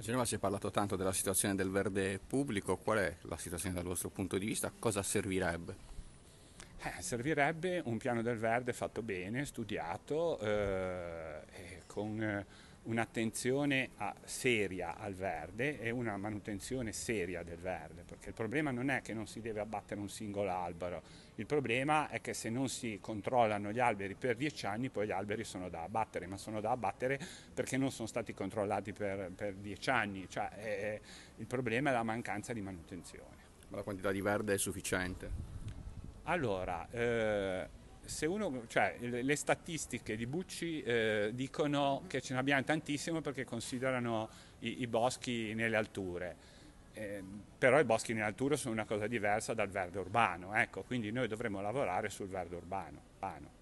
A Genova si è parlato tanto della situazione del verde pubblico, qual è la situazione dal vostro punto di vista? Cosa servirebbe? Eh, servirebbe un piano del verde fatto bene, studiato, eh, con eh, un'attenzione a, seria al verde e una manutenzione seria del verde, perché il problema non è che non si deve abbattere un singolo albero, il problema è che se non si controllano gli alberi per dieci anni poi gli alberi sono da abbattere, ma sono da abbattere perché non sono stati controllati per, per dieci anni, cioè, eh, il problema è la mancanza di manutenzione. Ma la quantità di verde è sufficiente? Allora, eh, se uno, cioè, le, le statistiche di Bucci eh, dicono che ce ne abbiamo tantissimo perché considerano i, i boschi nelle alture. Eh, però i boschi nelle alture sono una cosa diversa dal verde urbano, ecco, quindi noi dovremmo lavorare sul verde urbano. urbano.